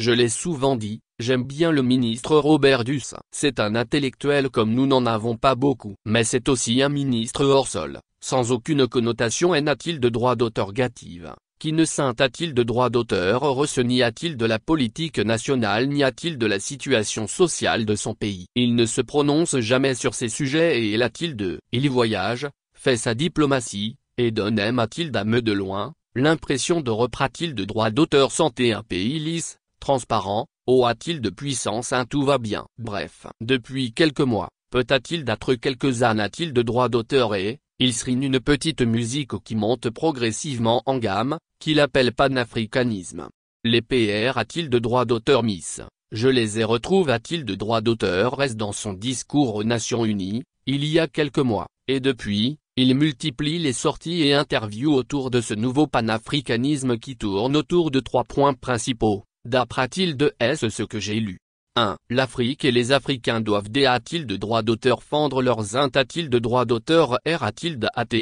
Je l'ai souvent dit, j'aime bien le ministre Robert Duss. C'est un intellectuel comme nous n'en avons pas beaucoup. Mais c'est aussi un ministre hors sol, sans aucune connotation et n'a-t-il de droit d'auteur gâtive Qui ne t il de droit d'auteur heureux n'y a-t-il de la politique nationale n'y a-t-il de la situation sociale de son pays Il ne se prononce jamais sur ces sujets et il t il de Il y voyage, fait sa diplomatie, et donne à-t-il d'âme de loin L'impression de reprat-il de droit d'auteur santé un pays lisse transparent, oh a-t-il de puissance un hein, tout va bien. Bref, depuis quelques mois, peut a-t-il d'être quelques uns a-t-il de droits d'auteur et, il srine une petite musique qui monte progressivement en gamme, qu'il appelle panafricanisme. Les PR a-t-il de droits d'auteur Miss Je les ai retrouvés a-t-il de droits d'auteur reste dans son discours aux Nations Unies, il y a quelques mois, et depuis, il multiplie les sorties et interviews autour de ce nouveau panafricanisme qui tourne autour de trois points principaux. D'après-il t de S ce que j'ai lu 1. L'Afrique et les Africains doivent des t il de droit d'auteur fendre leurs int a-t-il de droit d'auteur R a-t-il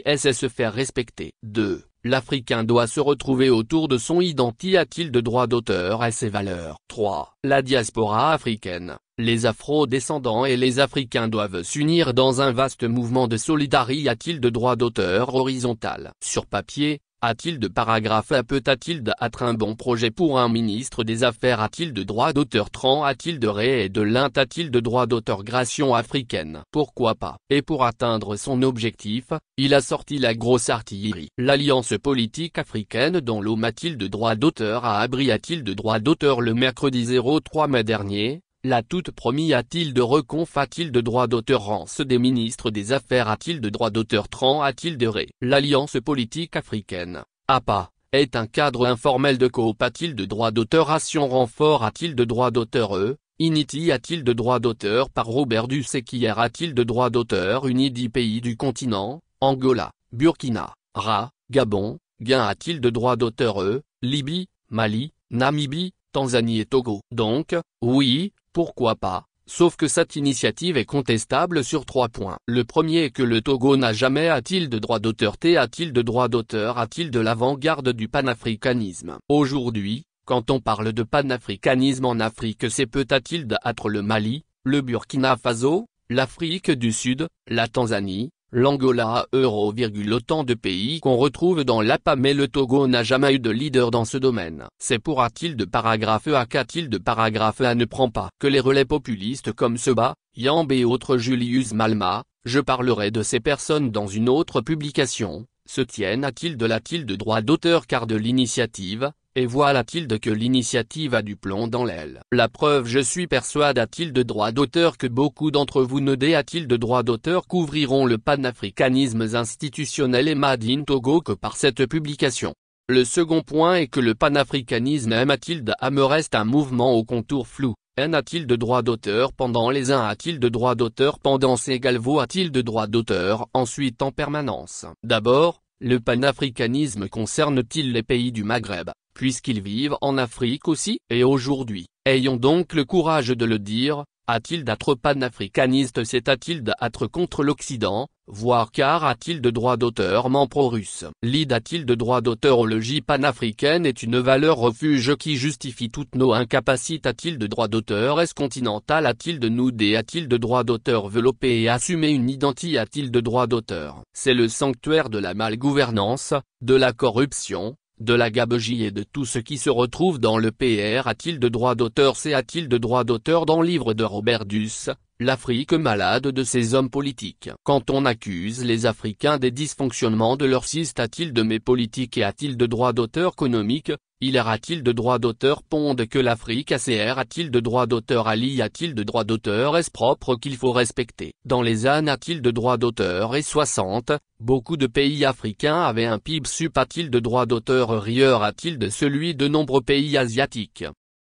et se faire respecter 2. L'Africain doit se retrouver autour de son identi a-t-il de droit d'auteur et ses valeurs 3. La diaspora africaine, les afro-descendants et les Africains doivent s'unir dans un vaste mouvement de solidarité a-t-il de droit d'auteur horizontal Sur papier, a-t-il de paragraphe à peut a-t-il d'être un bon projet pour un ministre des Affaires a-t-il de droit d'auteur tran a-t-il de ré et de lint a-t-il de droit d'auteur gration africaine Pourquoi pas Et pour atteindre son objectif, il a sorti la grosse artillerie. L'alliance politique africaine dont l'homme a-t-il de droit d'auteur a abri a-t-il de droit d'auteur le mercredi 03 mai dernier, la toute promis a-t-il de reconf a-t-il de droit d'auteur Rance des ministres des Affaires a-t-il de droit d'auteur Tran a-t-il de Ré L'Alliance politique africaine, APA, est un cadre informel de coop a-t-il de droit d'auteur Ration Renfort a-t-il de droit d'auteur E Initi a-t-il de droit d'auteur par Robert hier a-t-il de droit d'auteur 10 pays du continent, Angola, Burkina, Ra, Gabon, Gain a-t-il de droit d'auteur E, Libye, Mali, Namibie, Tanzanie et Togo Donc, oui, pourquoi pas, sauf que cette initiative est contestable sur trois points. Le premier est que le Togo n'a jamais a-t-il de droit d'auteur T a-t-il de droit d'auteur a-t-il de l'avant-garde du panafricanisme Aujourd'hui, quand on parle de panafricanisme en Afrique c'est peut-être le Mali, le Burkina Faso, l'Afrique du Sud, la Tanzanie, L'Angola a euro, autant de pays qu'on retrouve dans l'APA mais le Togo n'a jamais eu de leader dans ce domaine. C'est pour a-t-il de paragraphe A qua il de paragraphe A ne prend pas que les relais populistes comme Seba, Yamb et autres Julius Malma, je parlerai de ces personnes dans une autre publication, se tiennent à-t-il de la tilde de droit d'auteur car de l'initiative, et voilà Tilde que l'initiative a du plomb dans l'aile. La preuve je suis persuade a-t-il de droit d'auteur que beaucoup d'entre vous ne, a-t-il de droit d'auteur couvriront le panafricanisme institutionnel et Madin Togo que par cette publication. Le second point est que le panafricanisme aime a-t-il reste un mouvement au contour flou. N a-t-il de droit d'auteur pendant les uns a-t-il de droit d'auteur pendant ces galvaux a-t-il de droit d'auteur ensuite en permanence D'abord, le panafricanisme concerne-t-il les pays du Maghreb, puisqu'ils vivent en Afrique aussi Et aujourd'hui, ayons donc le courage de le dire, a-t-il d'être panafricaniste c'est a-t-il d'être contre l'Occident, voire car a-t-il de droit d'auteur men pro-russe. L'id de droit d'auteur logie panafricaine est une valeur refuge qui justifie toutes nos incapacités A-t-il de droit d'auteur est ce continental a-t-il de nous at-il de droit d'auteur veloppé et assumer une identité a-t-il de droit d'auteur. C'est le sanctuaire de la malgouvernance, de la corruption, de la gabegie et de tout ce qui se retrouve dans le PR a-t-il de droit d'auteur C'est a-t-il de droit d'auteur dans le livre de Robert Duss, l'Afrique malade de ses hommes politiques Quand on accuse les Africains des dysfonctionnements de leur système a-t-il de mes politiques et a-t-il de droit d'auteur économique y a-t-il de droit d'auteur ponde que l'Afrique ACR a-t-il de droit d'auteur Ali a-t-il de droit d'auteur Est-ce propre qu'il faut respecter Dans les ânes a-t-il de droits d'auteur et 60, beaucoup de pays africains avaient un PIB sup a-t-il de droit d'auteur Rieur a-t-il de celui de nombreux pays asiatiques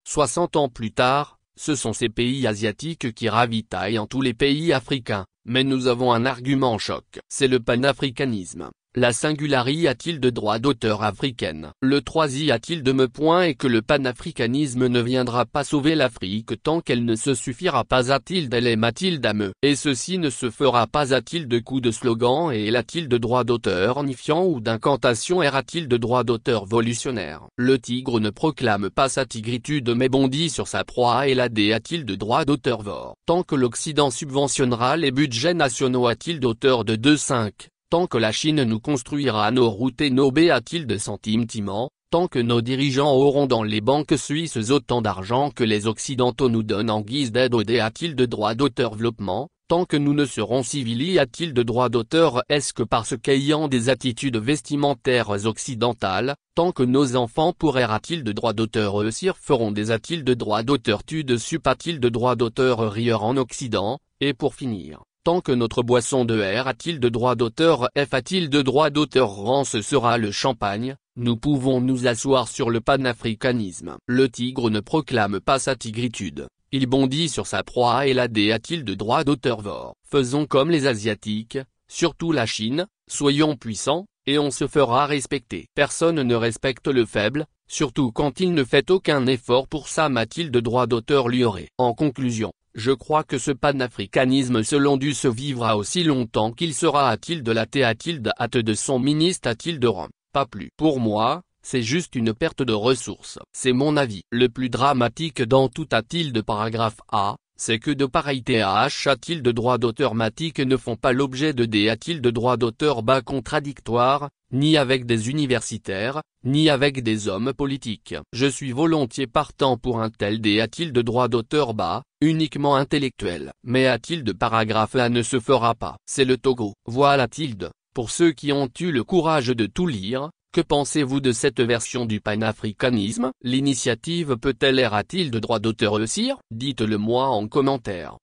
60 ans plus tard, ce sont ces pays asiatiques qui ravitaillent en tous les pays africains, mais nous avons un argument choc. C'est le panafricanisme. La singularité a-t-il de droit d'auteur africaine Le troisième a-t-il de me point et que le panafricanisme ne viendra pas sauver l'Afrique tant qu'elle ne se suffira pas a-t-il d'elle et Mathilde Me Et ceci ne se fera pas a-t-il de coups de slogan et a-t-il de droit d'auteur nifiant ou d'incantation a-t-il de droit d'auteur volutionnaire Le tigre ne proclame pas sa tigritude mais bondit sur sa proie et la dé a-t-il de droit d'auteur vor Tant que l'Occident subventionnera les budgets nationaux a-t-il d'auteur de 2 tant que la Chine nous construira nos routes et nos baies de centimes tant que nos dirigeants auront dans les banques suisses autant d'argent que les occidentaux nous donnent en guise d'aide au dé de droit d'auteur développement, tant que nous ne serons civilis a-t-il de droit d'auteur est-ce que parce qu'ayant des attitudes vestimentaires occidentales, tant que nos enfants pourraient a-t-il de droit d'auteur eux feront des a de droit d'auteur tu de sup a-t-il de droit d'auteur rieur en Occident, et pour finir, tant que notre boisson de air a-t-il de droit d'auteur F a-t-il de droit d'auteur Rang ce sera le champagne, nous pouvons nous asseoir sur le panafricanisme. Le tigre ne proclame pas sa tigritude, il bondit sur sa proie et la D a-t-il de droit d'auteur Vor. Faisons comme les Asiatiques, surtout la Chine, soyons puissants, et on se fera respecter. Personne ne respecte le faible, surtout quand il ne fait aucun effort pour ça de droit d'auteur lui En conclusion, je crois que ce panafricanisme selon du se vivra aussi longtemps qu'il sera à Atilde laté à hâte de son ministre de Rome, pas plus. Pour moi, c'est juste une perte de ressources. C'est mon avis. Le plus dramatique dans tout tilde paragraphe A, c'est que de pareils t il de droits d'auteur matiques ne font pas l'objet de des a-t-il de droits d'auteur bas contradictoires, ni avec des universitaires, ni avec des hommes politiques. Je suis volontiers partant pour un tel t a-t-il de droit d'auteur bas, uniquement intellectuel. Mais a-t-il de paragraphe A ne se fera pas. C'est le Togo. Voilà tilde. Pour ceux qui ont eu le courage de tout lire, que pensez-vous de cette version du panafricanisme L'initiative peut-elle être t il de droit d'auteur aussi Dites-le moi en commentaire.